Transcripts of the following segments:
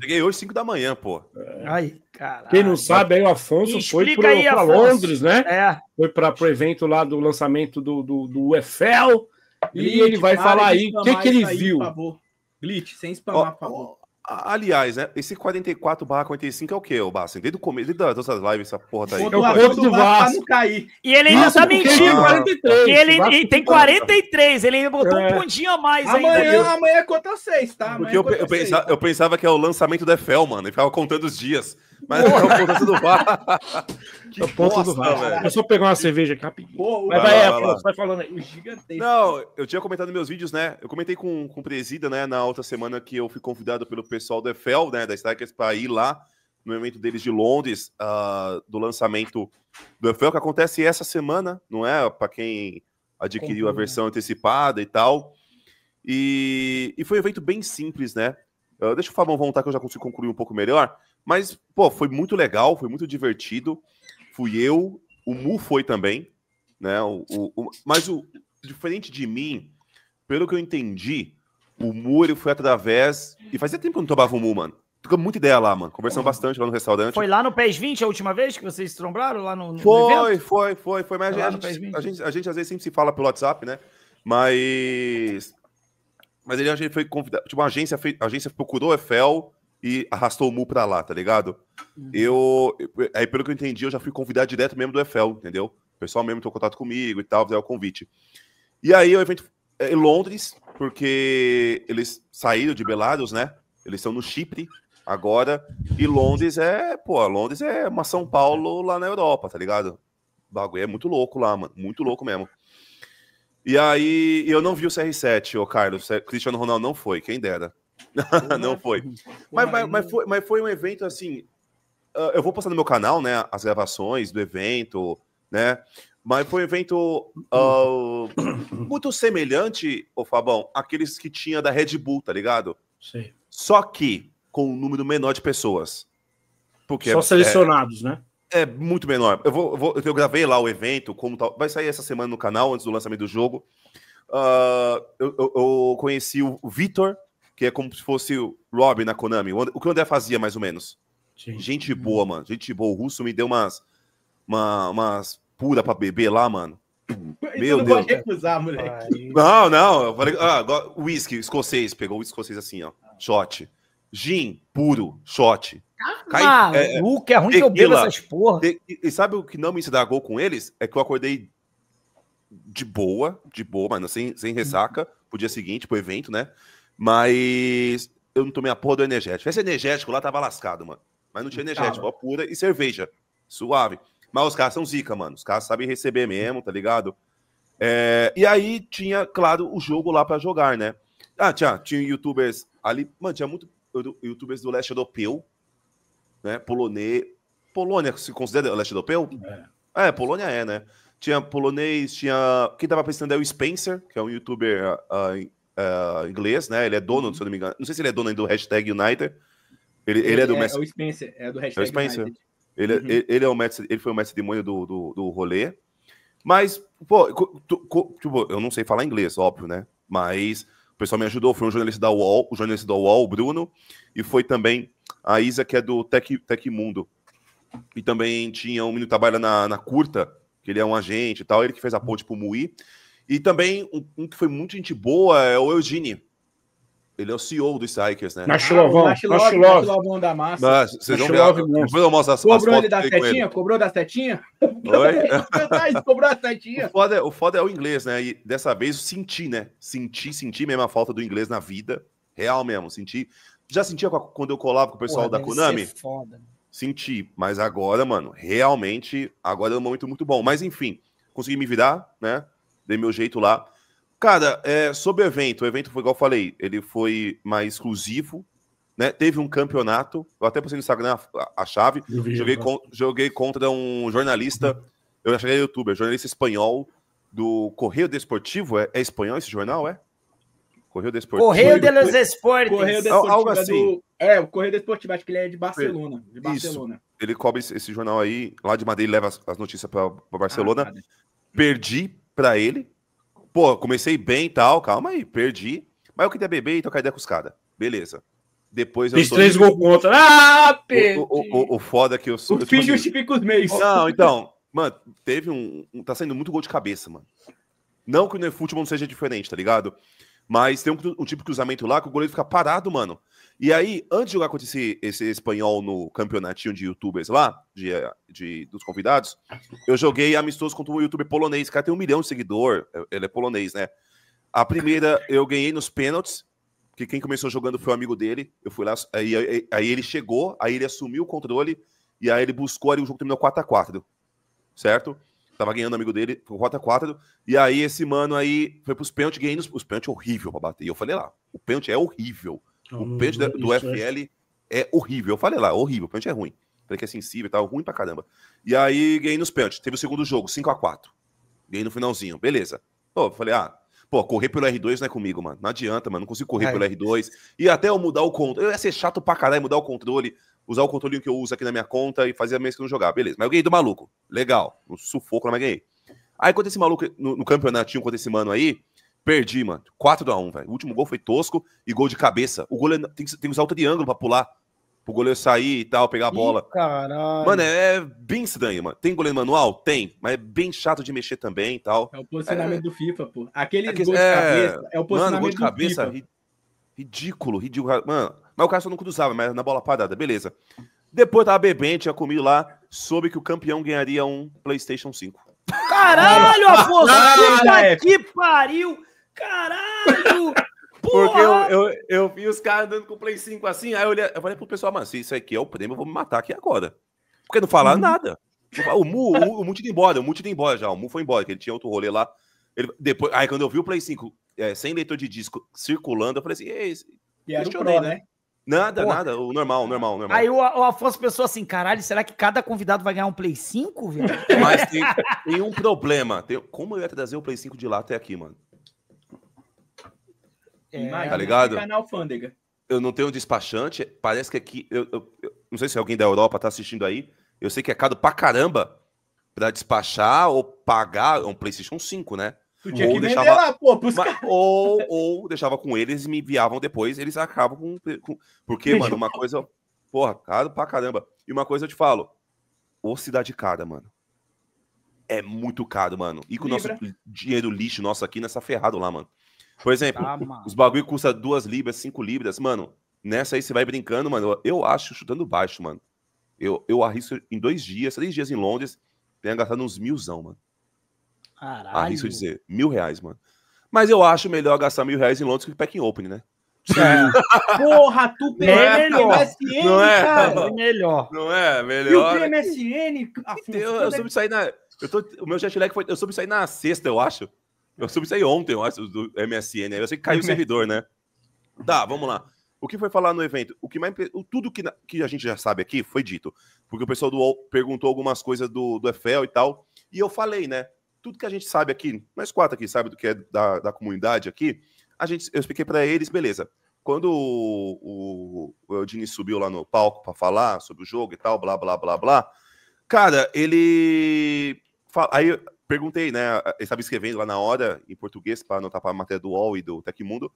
Cheguei hoje 5 da manhã, pô. É. Ai, caralho. Quem não sabe, aí o Afonso foi para Londres, né? É. Foi para o evento lá do lançamento do, do, do UFL. Glitch, e ele vai falar aí o que, que ele viu. Glitch, sem spamar, oh, por favor. Aliás, né, esse 44 barra 45 é o quê, o Bassi? Desde o começo, desde as outras lives, essa porra daí. O é arroz do Vasco. Cair. E ele ainda tá mentindo. 43, é, e ele tem 43, ele ainda botou é. um pontinho a mais amanhã, ainda. Amanhã é conta 6, tá? Amanhã Porque é eu, eu, pensava, eu, pensava, que é o lançamento da Fel, mano. Ele ficava contando os dias. Mas Porra. é o ponto do bar. Que é o ponto bosta, do bar. Velho. Eu só pegar uma cerveja aqui rapidinho. Porra, mas vai, lá, vai, lá. vai falando aí. Gigantesco. Não, eu tinha comentado meus vídeos, né? Eu comentei com, com o Presida, né, na outra semana que eu fui convidado pelo pessoal do Eiffel, né, da Strikers, para ir lá no evento deles de Londres, uh, do lançamento do Eiffel, que acontece essa semana, não é? Para quem adquiriu a versão antecipada e tal. E, e foi um evento bem simples, né? Uh, deixa o Fabão voltar que eu já consigo concluir um pouco melhor. Mas, pô, foi muito legal, foi muito divertido. Fui eu, o Mu foi também, né? O, o, o, mas o diferente de mim, pelo que eu entendi, o Mu ele foi através. E fazia tempo que eu não tomava o Mu, mano. Ficou muita ideia lá, mano. Conversamos bastante lá no restaurante. Foi lá no PES 20 a última vez que vocês se trombaram lá no. no foi, evento? foi, foi, foi. Mas foi a, gente, a, gente, a, gente, às vezes sempre se fala pelo WhatsApp, né? Mas. Mas ele, a gente foi convidado. Tipo, uma agência, a agência procurou o Eiffel e arrastou o Mu pra lá, tá ligado? Uhum. Eu. Aí, pelo que eu entendi, eu já fui convidado direto mesmo do EFL, entendeu? O pessoal mesmo entrou em contato comigo e tal, fizeram o convite. E aí o é evento é em Londres, porque eles saíram de Belarus, né? Eles estão no Chipre agora. E Londres é, pô, Londres é uma São Paulo lá na Europa, tá ligado? O bagulho é muito louco lá, mano. Muito louco mesmo. E aí, eu não vi o CR7, ô Carlos. Cristiano Ronaldo não foi, quem dera. Não, não é? foi. Mas, mas, mas, foi. mas foi um evento assim. Uh, eu vou postar no meu canal, né? As gravações do evento, né? Mas foi um evento uh, muito semelhante, ô Fabão, àqueles que tinha da Red Bull, tá ligado? Sim. Só que com um número menor de pessoas. Porque Só é, é selecionados, é, né? É muito menor. Eu, vou, eu, vou, eu gravei lá o evento, como tal. Vai sair essa semana no canal, antes do lançamento do jogo. Uh, eu, eu, eu, conheci o Vitor, que é como se fosse o Robin na Konami. O que o André fazia, mais ou menos. Sim. Gente boa, mano. Gente boa. O russo me deu umas, uma, umas pura pra beber lá, mano. Então Meu não Deus. Recusar, não, não. Eu falei, ah, whisky escocês. Pegou o escocês assim, ó. Shot. Gin, puro, shot. Ah, Cai, é, é, é ruim tequila. que eu bebo essas porra. Te, e sabe o que não me estragou com eles? É que eu acordei de boa, de boa, mas sem, sem ressaca, pro dia seguinte, pro evento, né? Mas eu não tomei a porra do energético. Esse energético lá tava lascado, mano. Mas não tinha energético, ó, pura e cerveja. Suave. Mas os caras são zica, mano. Os caras sabem receber mesmo, tá ligado? É, e aí tinha, claro, o jogo lá para jogar, né? Ah, tinha, tinha youtubers ali. Mano, tinha muito youtubers do leste europeu, né? Polonês. Polônia se considera leste europeu? É. é, Polônia é, né? Tinha polonês, tinha. Quem tava pensando é o Spencer, que é um youtuber uh, uh, inglês, né? Ele é dono, uhum. se eu não me engano. Não sei se ele é dono do hashtag United. Ele, ele, é ele é do é, Messi. É o Spencer, é do é hashtag é Spencer. United. Ele, é, uhum. ele, ele, é o mestre, ele foi o mestre demônio do, do, do rolê. Mas, pô, tu, tipo, eu não sei falar inglês, óbvio, né? Mas o pessoal me ajudou, foi um jornalista da UOL, o jornalista da UOL, o Bruno, e foi também a Isa, que é do Tec, Tec Mundo. E também tinha um menino que trabalha na, na Curta, que ele é um agente e tal, ele que fez a ponte pro Mui. E também um, um, que foi muito gente boa é o Eugênio Ele é o CEO do Strikers, né? Nachilovão. Ah, Nachilovão da massa. Mas, vocês vão ver. Depois eu mostro as, Cobrou as ele da setinha? Ele. Cobrou da setinha? Oi? Cobrou a setinha. O foda, é, o foda é o inglês, né? E dessa vez eu senti, né? Senti, senti mesmo a falta do inglês na vida. Real mesmo, senti. Já sentia quando eu colava com o pessoal Porra, da Konami? Foda. Senti, mas agora, mano, realmente, agora é um momento muito bom. Mas enfim, consegui me virar, né? dei meu jeito lá. Cara, é, sobre o evento, o evento foi igual eu falei, ele foi mais exclusivo, né? Teve um campeonato, eu até postei no Instagram a, a chave, vi, joguei, joguei contra um jornalista, eu achei youtuber, jornalista espanhol do Correio Desportivo, é, é espanhol esse jornal, é? Correio Desportivo. Correio de los Esportes. Correio Desportivo. Algo é assim. Do... É, o Correio Desportivo, acho que ele é de Barcelona. De Barcelona. Isso. Ele cobre esse, esse jornal aí, lá de Madrid, leva as, as notícias para ah, Barcelona. Ah, Perdi para ele. Pô, comecei bem e tal, calma aí, perdi. Mas eu queria beber e trocar ideia com os caras. Beleza. Depois eu Fiz três gols contra. Ah, perdi! O, o, o, o foda é que eu sou. O fim justifica os meios. Não, então, mano, teve um, um. Tá saindo muito gol de cabeça, mano. Não que o futebol não seja diferente, tá ligado? Mas tem um, um tipo de cruzamento lá que o goleiro fica parado, mano. E aí, antes de jogar contra esse, esse espanhol no campeonatinho de youtubers lá, de, de, dos convidados, eu joguei amistoso contra um youtuber polonês. O cara tem um milhão de seguidor, ele é polonês, né? A primeira eu ganhei nos pênaltis, que quem começou jogando foi o amigo dele. Eu fui lá, aí, aí, aí ele chegou, aí ele assumiu o controle, e aí ele buscou ali, o jogo terminou 4x4, certo? tava ganhando amigo dele, foi rota x 4 E aí esse mano aí foi pros pênaltis, ganhei os pênaltis horrível pra bater. E eu falei lá, o pênalti é horrível. o uhum, pênalti do, do FL é... é... horrível. Eu falei lá, horrível, o pênalti é ruim. Falei que é sensível e tal, ruim pra caramba. E aí ganhei nos pênaltis. Teve o segundo jogo, 5x4. Ganhei no finalzinho, beleza. Pô, falei, ah, pô, correr pelo R2 não é comigo, mano. Não adianta, mano. Não consigo correr é. pelo R2. E até eu mudar o controle. Eu ia ser chato pra caralho mudar o controle usar o controlinho que eu uso aqui na minha conta e fazia mês que não jogava. Beleza, mas eu ganhei do maluco. Legal. No sufoco, mas ganhei. Aí quando esse maluco, no, no campeonatinho contra esse mano aí, perdi, mano. 4x1, velho. O último gol foi tosco e gol de cabeça. O goleiro tem que, tem que usar o triângulo pra pular. Pro goleiro sair e tal, pegar a bola. Ih, caralho. Mano, é, é, bem estranho, mano. Tem goleiro manual? Tem, mas é bem chato de mexer também e tal. É o posicionamento é... do FIFA, pô. Aquele é, gol de é, cabeça é o posicionamento mano, gol de cabeça, FIFA. Ridículo, ridículo. Mano, mas o cara só não cruzava, mas na bola parada, beleza. Depois tava bebendo, tinha comido lá, soube que o campeão ganharia um PlayStation 5. Caralho, Afonso! Puta é. que pariu! Caralho! Porra. Porque eu, eu, eu, vi os caras andando com o Play 5 assim, aí eu, olhei, eu falei pro pessoal, mas se isso aqui é o prêmio, eu vou me matar aqui agora. Porque não falaram hum. nada. O Mu, o, o Mu tinha ido embora, o Mu tinha ido embora já, o Mu foi embora, que ele tinha outro rolê lá. Ele, depois, aí quando eu vi o Play 5, é, sem leitor de disco circulando. Eu falei assim, e era o Pro, né? né? Nada, Porra. nada, o normal, normal, normal. Aí o, o, Afonso pensou assim, caralho, será que cada convidado vai ganhar um Play 5, velho? Mas tem, tem, um problema. Tem, como eu ia trazer o Play 5 de lá até aqui, mano? É, tá ligado? Canal Fândega. Eu não tenho despachante, parece que aqui. Eu, eu, eu, não sei se alguém da Europa tá assistindo aí. Eu sei que é caro pra caramba pra despachar ou pagar um PlayStation 5, né? Tu tinha ou que deixava, lá, pô, pros mas, ou, ou deixava com eles e me enviavam depois, eles acabam com. com porque, mano, uma coisa. Porra, caro pra caramba. E uma coisa eu te falo: ou cidade cara, mano. É muito caro, mano. E com o nosso dinheiro lixo nosso aqui nessa ferrado lá, mano. Por exemplo, tá, mano. os bagulho custa duas libras, cinco libras. Mano, nessa aí você vai brincando, mano. Eu acho chutando baixo, mano. Eu, eu arrisco em dois dias, três dias em Londres, tenha gastado uns milzão, mano. Ah, Caralho. Arrisco dizer, mil reais, mano. Mas eu acho melhor gastar mil reais em Londres que Packing Open, né? É. Porra, tu pega é MSN, é? não é, cara. É melhor. Não é melhor. E o MSN, eu, eu soube sair na. Eu tô, o meu jet lag foi. Eu soube sair na sexta, eu acho. Eu soube sair ontem, eu acho, do MSN. Eu sei que caiu o, servidor, né? Tá, vamos lá. O que foi falar no evento? O que mais, tudo que, que a gente já sabe aqui foi dito. Porque o pessoal do UOL perguntou algumas coisas do, do EFEL e tal. E eu falei, né? tudo que a gente sabe aqui, nós quatro aqui sabe do que é da, da comunidade aqui, a gente, eu expliquei para eles, beleza. Quando o, o, o Dini subiu lá no palco para falar sobre o jogo e tal, blá, blá, blá, blá, cara, ele. Aí eu perguntei, né? Ele estava escrevendo lá na hora, em português, para anotar para a matéria do UOL e do Tecmundo.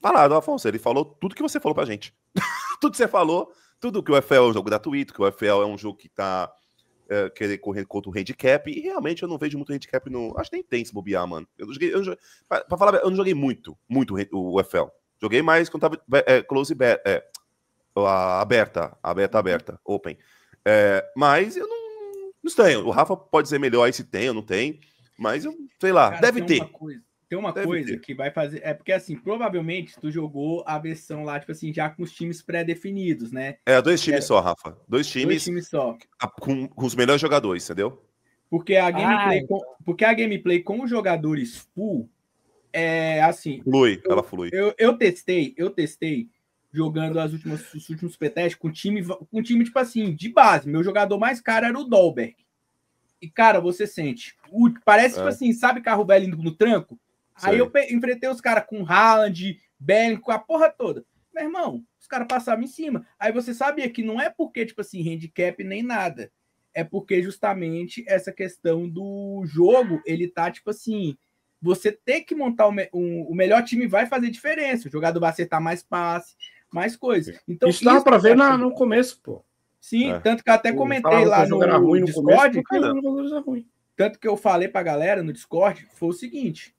Falaram, Afonso, ele falou tudo que você falou para gente. tudo que você falou, tudo que o FL é um jogo gratuito, que o FL é um jogo que está é, querer correr contra o handicap. E realmente eu não vejo muito handicap no. Acho que nem tem se bobear, mano. Eu joguei, eu joguei, pra, pra falar, eu não joguei muito, muito o UFL. Joguei mais quando tava é, é close bet, é, aberta, aberta, uhum. aberta, open. É, mas eu não, não tenho. O Rafa pode dizer melhor aí se tem ou não tem. Mas eu sei lá, Cara, deve ter. Coisa, tem uma Deve coisa ter. que vai fazer. É porque, assim, provavelmente tu jogou a versão lá, tipo assim, já com os times pré-definidos, né? É, dois times é, só, Rafa. Dois times. Dois times só. Com, com os melhores jogadores, entendeu? Porque a gameplay, com, porque a gameplay com os jogadores full é assim. Flui, eu, ela flui. Eu, eu testei, eu testei jogando as últimas, os últimos PTs com time, com time, tipo assim, de base. Meu jogador mais caro era o Dolberg. E, cara, você sente. O, parece, tipo é. tipo assim, sabe carro velho no tranco? Aí eu enfrentei os caras com Haaland, Bellingham, com a porra toda. Meu irmão, os caras passavam em cima. Aí você sabia que não é porque, tipo assim, handicap nem nada. É porque justamente essa questão do jogo, ele tá, tipo assim, você ter que montar o, me um, o melhor time vai fazer diferença. O jogador vai acertar mais passe, mais coisas. Então, isso, dava pra ver na, no começo, pô. Sim, é. tanto que eu até comentei eu lá no, ruim no Discord. Começo, porque, tanto que eu falei pra galera no Discord foi o seguinte: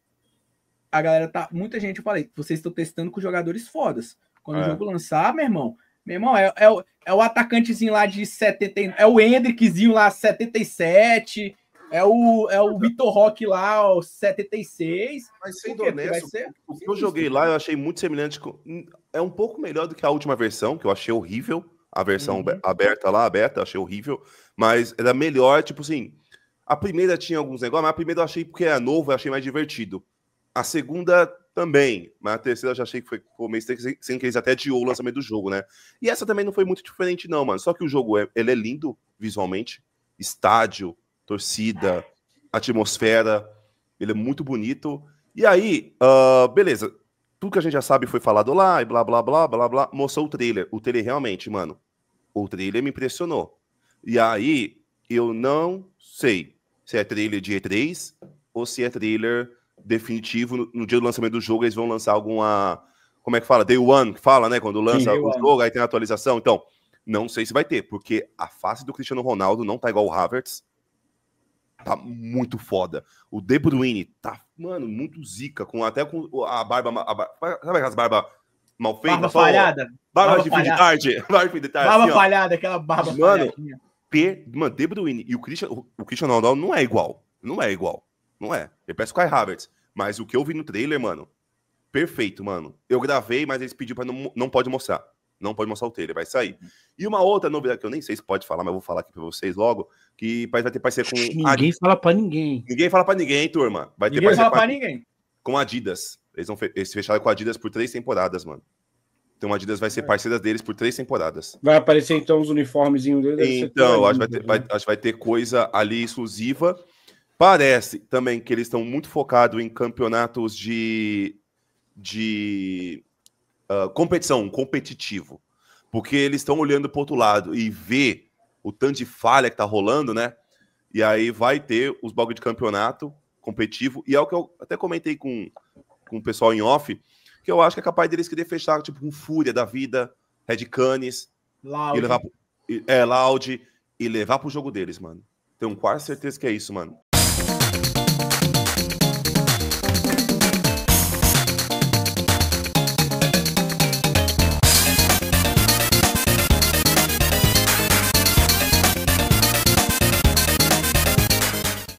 a galera tá. Muita gente, eu falei, vocês estão testando com jogadores fodas. Quando é. o jogo lançar, meu irmão, meu irmão, é, é, o, é o atacantezinho lá de 70. É o Hendrickzinho lá, 77. É o, é o Vitor Roque lá, ó, 76. Mas sendo honesto, o que eu joguei lá, eu achei muito semelhante. Com... É um pouco melhor do que a última versão, que eu achei horrível. A versão uhum. aberta lá, aberta, achei horrível. Mas era melhor, tipo assim. A primeira tinha alguns negócios, mas a primeira eu achei porque era novo, eu achei mais divertido. A segunda também, mas a terceira eu já achei que foi o meio sem que eles até adiou o lançamento do jogo, né? E essa também não foi muito diferente, não, mano. Só que o jogo é, ele é lindo visualmente. Estádio, torcida, atmosfera. Ele é muito bonito. E aí, uh, beleza. Tudo que a gente já sabe foi falado lá, e blá blá blá blá blá. Mostrou o trailer. O trailer realmente, mano. O trailer me impressionou. E aí, eu não sei se é trailer de E3 ou se é trailer definitivo no, no dia do lançamento do jogo, eles vão lançar alguma. Como é que fala? Day One, que fala, né? Quando lança Sim, o jogo, aí tem a atualização. Então, não sei se vai ter, porque a face do Cristiano Ronaldo não tá igual o Havertz. Tá muito foda. O De Bruyne tá, mano, muito zica, com até com a barba. A barba sabe aquelas barbas mal feitas? Barba falhada. Barba, barba de fim de tarde. Barba de tarde. Barba assim, falhada, aquela barba mano, P, mano, De Bruyne e o Cristiano, o Cristiano Ronaldo não é igual. Não é igual. Não é. Ele parece o Kai Havertz. Mas o que eu vi no trailer, mano, perfeito, mano. Eu gravei, mas eles pediram pra não, não pode mostrar. Não pode mostrar o trailer, vai sair. E uma outra novidade que eu nem sei se pode falar, mas eu vou falar aqui pra vocês logo, que vai ter parceria com... Ninguém fala pra ninguém. Ninguém fala pra ninguém, hein, turma? Vai ninguém ter parceria fala pra ninguém. Com Adidas. Eles, vão, eles fecharam com Adidas por três temporadas, mano. Então a Adidas vai ser é. parceira deles por três temporadas. Vai aparecer então os uniformezinhos deles? Então, acho que vai, né? vai, vai ter coisa ali exclusiva Parece também que eles estão muito focados em campeonatos de, de uh, competição, competitivo. Porque eles estão olhando para outro lado e vê o tanto de falha que tá rolando, né? E aí vai ter os bagulho de campeonato competitivo. E é o que eu até comentei com, com o pessoal em off, que eu acho que é capaz deles querer fechar, tipo, com um Fúria da vida, Red Canis. Loud. E levar, é, Loud. E levar pro jogo deles, mano. Tenho quase certeza que é isso, mano.